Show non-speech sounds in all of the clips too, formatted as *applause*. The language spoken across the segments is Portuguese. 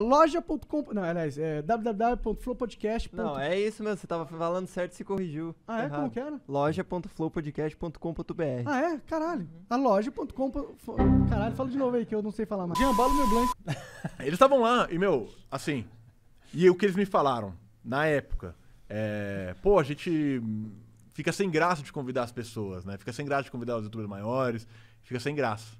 Loja.com. Não, aliás, é www.flowpodcast.com Não, é isso mesmo, você tava falando certo e se corrigiu. Ah, é? Errado. Como que era? Loja.flowpodcast.com.br. Ah, é? Caralho. A loja.com. Caralho, fala de novo aí que eu não sei falar mais. Jambalo meu blanco. *laughs* Eles estavam lá e, meu, assim. E o que eles me falaram na época é. Pô, a gente fica sem graça de convidar as pessoas, né? Fica sem graça de convidar os youtubers maiores, fica sem graça.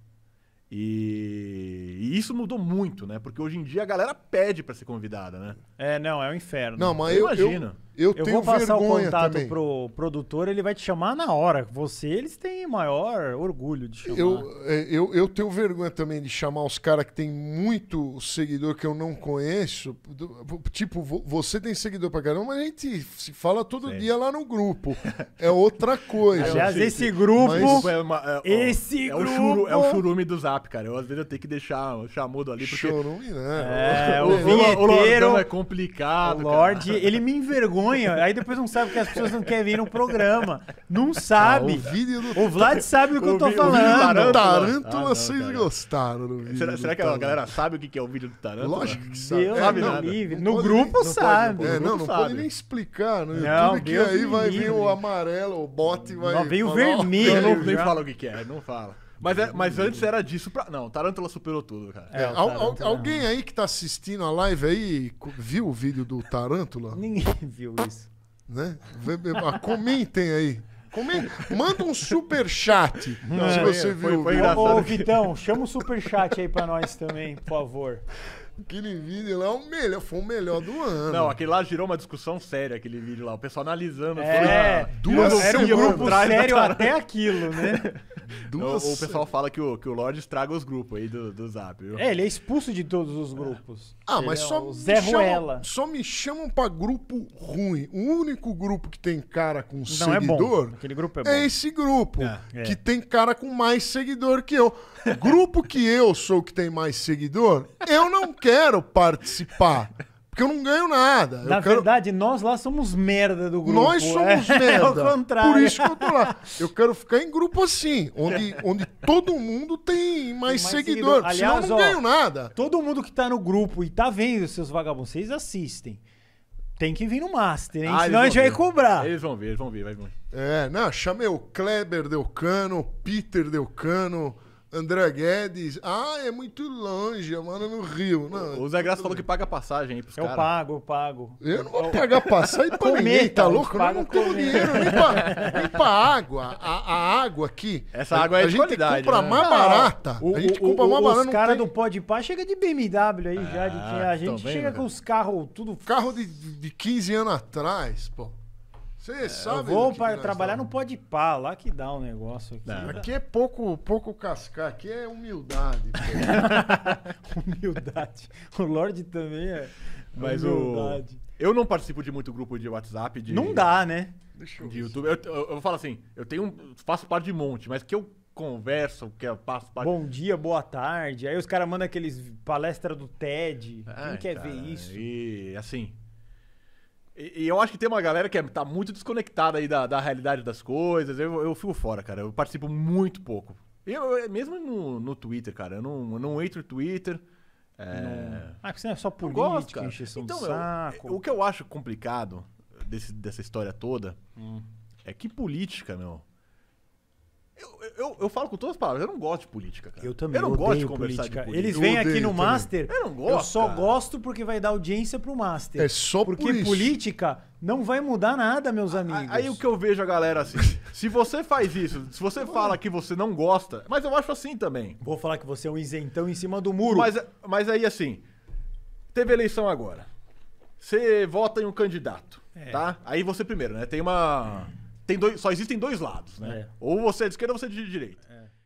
E, e isso mudou muito, né? Porque hoje em dia a galera pede para ser convidada, né? É, não, é um inferno. Não, mas eu, eu imagino. Eu... Eu, eu tenho vou passar o contato também. pro produtor, ele vai te chamar na hora. Você, eles têm maior orgulho de chamar. Eu, é, eu, eu tenho vergonha também de chamar os caras que tem muito seguidor que eu não conheço. Tipo, você tem seguidor pra caramba, mas a gente se fala todo Sim. dia lá no grupo. É outra coisa. Aliás, esse grupo. É uma, é, esse é grupo. O churu, é o churume do zap, cara. Eu, às vezes eu tenho que deixar chamudo ali. Porque... Churume, né? É, *laughs* o, o, vinheteiro, o, o, é complicado. O Lorde, ele me envergonha vergonha. Aí depois não sabe que as pessoas não querem vir no programa. Não ah, sabe. Ah, o, vídeo do... o Vlad sabe o que o eu tô vi, falando. O tarântula ah, ah vocês cara. gostaram do vídeo. Será, será que a galera sabe o que é o vídeo do Tarântula? Lógico que sabe. Deus sabe é, não, livre. No pode, grupo não sabe. Pode, não, é, não, não pode nem explicar no não, YouTube, Deus aí vai vir o amarelo, o bote vai. Não, vem o vermelho. Não, nem fala o que é, não fala. Mas, é, mas antes era disso pra. Não, Tarântula superou tudo, cara. É, é al, al, alguém aí que tá assistindo a live aí viu o vídeo do Tarântula? Ninguém *laughs* viu isso. Né? Ah, comentem aí. Comente. Manda um super chat não, se é, você viu. Foi, foi Ô, Vitão, chama o um super chat aí pra nós também, por favor. Aquele vídeo lá é o melhor, foi o melhor do ano. Não, aquele lá gerou uma discussão séria, aquele vídeo lá. O pessoal analisando. É, foi, duas era um grupo sério até *laughs* aquilo, né? duas... *laughs* O, o, pessoal fala que o, que o Lorde estraga os grupos aí do, do Zap. Viu? É, ele é expulso de todos os grupos. Ah, ele mas é só, Zé me chamam, só me chamam pra grupo ruim. O único grupo que tem cara com Não, é seguidor é, grupo é, é esse grupo, é, que tem cara com mais seguidor que eu. Grupo que eu sou que tem mais seguidor, eu não quero. *laughs* quero participar. Porque eu não ganho nada. Na quero... verdade, nós lá somos merda do grupo. Nós somos é. merda. *laughs* É o contrário. Por isso que eu tô lá. Eu quero ficar em grupo assim, onde, onde todo mundo tem mais, mais seguidor. seguidor. Aliás, Senão eu não ó, ganho nada. Todo mundo que tá no grupo e tá vendo seus vagabundos, vocês assistem. Tem que vir no Master, hein? Ah, Senão a gente vai cobrar. Eles vão ver, eles vão ver, vai ver É, não, chamei o Kleber Delcano, Peter Delcano. André Guedes, ah, é muito longe, eu moro no Rio. Não, o Zé Graça falou que paga passagem aí pros caras. Eu cara. pago, eu pago. Eu não vou eu... pagar passagem pra comenta, ninguém, tá louco? Eu não tenho dinheiro nem pra, nem pra água. A, a, água aqui. Essa água é a, é a de gente qualidade, compra né? mais barata. O, a gente o, compra o, mais barata. Os caras tem... do de Pá chega de BMW aí ah, já. De, a ah, gente chega com os carros tudo. Carro de, de 15 anos atrás, pô. Você é, sabe. Vou para trabalhar dá. no pode pá, lá que dá um negócio aqui. Não, aqui é, é pouco, pouco cascar, aqui é humildade. *laughs* humildade. O Lorde também é. Mas humildade. o. Eu não participo de muito grupo de WhatsApp. De, não dá, né? de YouTube. Eu, eu, eu falo assim, eu tenho. Faço parte de um monte, mas que eu converso que eu passo parte. Bom dia, boa tarde. Aí os caras mandam aqueles palestra do TED. Ai, ah, Quem quer cara, ver então, isso? E assim, e, e, eu acho que tem uma galera que é, tá muito desconectada aí da, da realidade das coisas. Eu, eu fico fora, cara. Eu participo muito pouco. Eu, eu mesmo no, no Twitter, cara. Eu não, eu não entro no Twitter. É... Não. Ah, porque você é só político, gosto, cara. encheção então, saco. Eu, o que eu acho complicado desse, dessa história toda hum. é que política, meu eu, eu, eu, falo com todas as palavras, eu não gosto de política, cara. Eu também eu não gosto de conversar política. de política. Eles vêm aqui no Master. Eu não gosto. Eu só cara. gosto porque vai dar audiência pro Master. É só porque por isso. política não vai mudar nada, meus amigos. Aí, aí o que eu vejo a galera assim, *laughs* se você faz isso, se você fala que você não gosta, mas eu acho assim também. Vou falar que você é um isentão em cima do muro. Mas, mas aí assim, teve eleição agora. Você vota em um candidato, é. tá? Aí você primeiro, né? Tem uma hum tem dois, só existem dois lados, né? É. Ou você é de esquerda ou você é de direita. É.